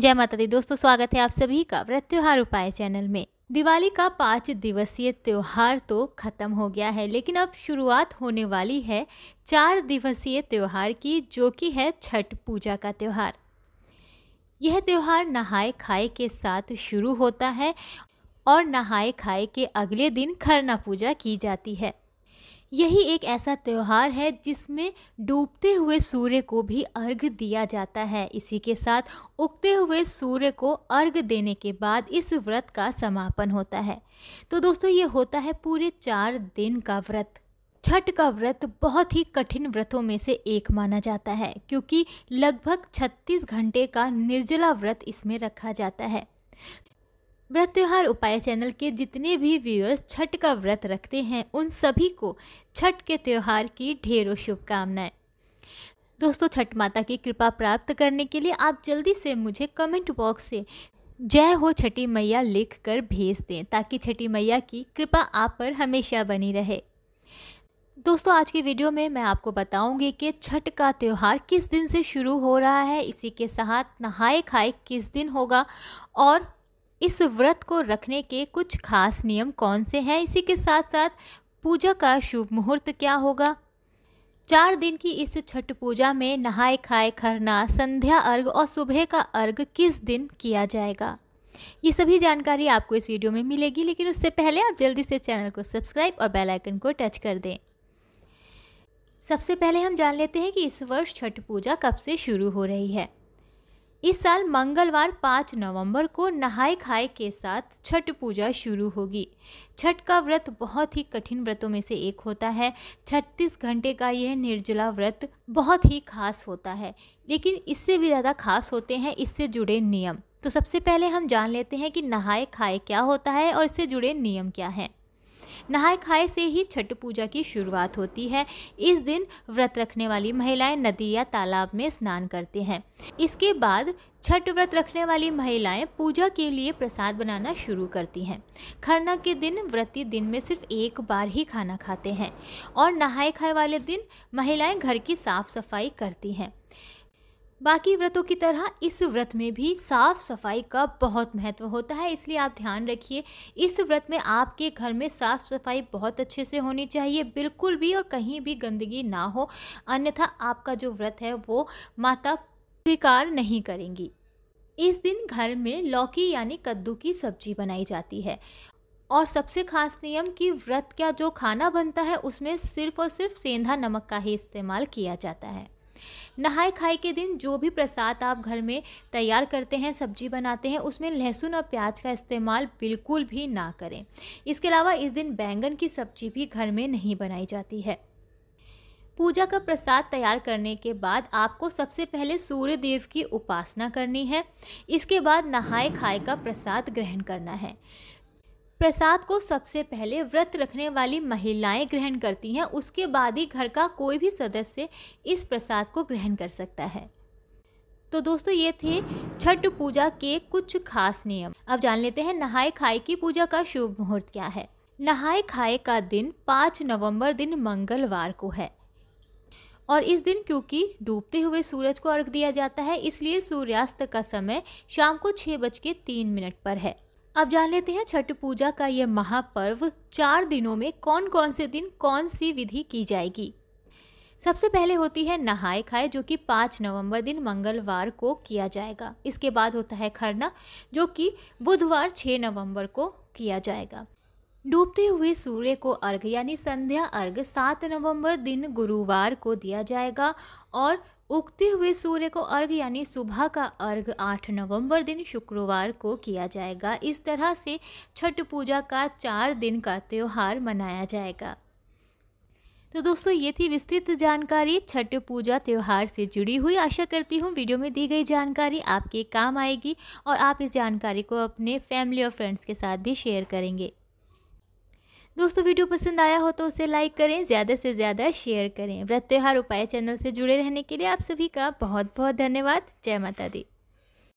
जय माता दी दोस्तों स्वागत है आप सभी का व्रत त्योहार उपाय चैनल में दिवाली का पाँच दिवसीय त्यौहार तो खत्म हो गया है लेकिन अब शुरुआत होने वाली है चार दिवसीय त्यौहार की जो कि है छठ पूजा का त्यौहार यह त्यौहार नहाए खाए के साथ शुरू होता है और नहाए खाए के अगले दिन खरना पूजा की जाती है यही एक ऐसा त्यौहार है जिसमें डूबते हुए सूर्य को भी अर्घ दिया जाता है इसी के साथ उगते हुए सूर्य को अर्घ देने के बाद इस व्रत का समापन होता है तो दोस्तों ये होता है पूरे चार दिन का व्रत छठ का व्रत बहुत ही कठिन व्रतों में से एक माना जाता है क्योंकि लगभग 36 घंटे का निर्जला व्रत इसमें रखा जाता है व्रत त्यौहार उपाय चैनल के जितने भी व्यूअर्स छठ का व्रत रखते हैं उन सभी को छठ के त्यौहार की ढेरों शुभकामनाएं दोस्तों छठ माता की कृपा प्राप्त करने के लिए आप जल्दी से मुझे कमेंट बॉक्स से जय हो छठी मैया लिख कर भेज दें ताकि छठी मैया की कृपा आप पर हमेशा बनी रहे दोस्तों आज की वीडियो में मैं आपको बताऊंगी कि छठ का त्यौहार किस दिन से शुरू हो रहा है इसी के साथ नहाए खाए किस दिन होगा और इस व्रत को रखने के कुछ खास नियम कौन से हैं इसी के साथ साथ पूजा का शुभ मुहूर्त क्या होगा चार दिन की इस छठ पूजा में नहाए खाए खरना संध्या अर्घ और सुबह का अर्घ किस दिन किया जाएगा ये सभी जानकारी आपको इस वीडियो में मिलेगी लेकिन उससे पहले आप जल्दी से चैनल को सब्सक्राइब और बेल आइकन को टच कर दें सबसे पहले हम जान लेते हैं कि इस वर्ष छठ पूजा कब से शुरू हो रही है इस साल मंगलवार 5 नवंबर को नहाए खाए के साथ छठ पूजा शुरू होगी छठ का व्रत बहुत ही कठिन व्रतों में से एक होता है 36 घंटे का यह निर्जला व्रत बहुत ही खास होता है लेकिन इससे भी ज़्यादा खास होते हैं इससे जुड़े नियम तो सबसे पहले हम जान लेते हैं कि नहाए खाए क्या होता है और इससे जुड़े नियम क्या हैं नहाए खाए से ही छठ पूजा की शुरुआत होती है इस दिन व्रत रखने वाली महिलाएं नदी या तालाब में स्नान करते हैं इसके बाद छठ व्रत रखने वाली महिलाएं पूजा के लिए प्रसाद बनाना शुरू करती हैं खरना के दिन व्रती दिन में सिर्फ एक बार ही खाना खाते हैं और नहाए खाए वाले दिन महिलाएं घर की साफ सफाई करती हैं बाकी व्रतों की तरह इस व्रत में भी साफ सफाई का बहुत महत्व होता है इसलिए आप ध्यान रखिए इस व्रत में आपके घर में साफ सफाई बहुत अच्छे से होनी चाहिए बिल्कुल भी और कहीं भी गंदगी ना हो अन्यथा आपका जो व्रत है वो माता स्वीकार नहीं करेंगी इस दिन घर में लौकी यानी कद्दू की सब्जी बनाई जाती है और सबसे खास नियम कि व्रत का जो खाना बनता है उसमें सिर्फ और सिर्फ सेंधा नमक का ही इस्तेमाल किया जाता है नहाए खाए के दिन जो भी प्रसाद आप घर में तैयार करते हैं सब्जी बनाते हैं उसमें लहसुन और प्याज का इस्तेमाल बिल्कुल भी ना करें इसके अलावा इस दिन बैंगन की सब्जी भी घर में नहीं बनाई जाती है पूजा का प्रसाद तैयार करने के बाद आपको सबसे पहले सूर्य देव की उपासना करनी है इसके बाद नहाए खाए का प्रसाद ग्रहण करना है प्रसाद को सबसे पहले व्रत रखने वाली महिलाएं ग्रहण करती हैं उसके बाद ही घर का कोई भी सदस्य इस प्रसाद को ग्रहण कर सकता है तो दोस्तों ये थे छठ पूजा के कुछ खास नियम अब जान लेते हैं नहाए खाए की पूजा का शुभ मुहूर्त क्या है नहाए खाए का दिन पाँच नवंबर दिन मंगलवार को है और इस दिन क्योंकि डूबते हुए सूरज को अर्घ दिया जाता है इसलिए सूर्यास्त का समय शाम को छः बज के तीन मिनट पर है अब जान लेते हैं छठ पूजा का यह महापर्व चार दिनों में कौन कौन से दिन कौन सी विधि की जाएगी सबसे पहले होती है नहाए खाए जो कि पाँच नवंबर दिन मंगलवार को किया जाएगा इसके बाद होता है खरना जो कि बुधवार छः नवंबर को किया जाएगा डूबते हुए सूर्य को अर्घ यानी संध्या अर्घ सात नवंबर दिन गुरुवार को दिया जाएगा और उगते हुए सूर्य को अर्घ यानी सुबह का अर्घ आठ नवंबर दिन शुक्रवार को किया जाएगा इस तरह से छठ पूजा का चार दिन का त्यौहार मनाया जाएगा तो दोस्तों ये थी विस्तृत जानकारी छठ पूजा त्यौहार से जुड़ी हुई आशा करती हूँ वीडियो में दी गई जानकारी आपके काम आएगी और आप इस जानकारी को अपने फैमिली और फ्रेंड्स के साथ भी शेयर करेंगे दोस्तों वीडियो पसंद आया हो तो उसे लाइक करें ज़्यादा से ज़्यादा शेयर करें व्रत त्यौहार उपाय चैनल से जुड़े रहने के लिए आप सभी का बहुत बहुत धन्यवाद जय माता दी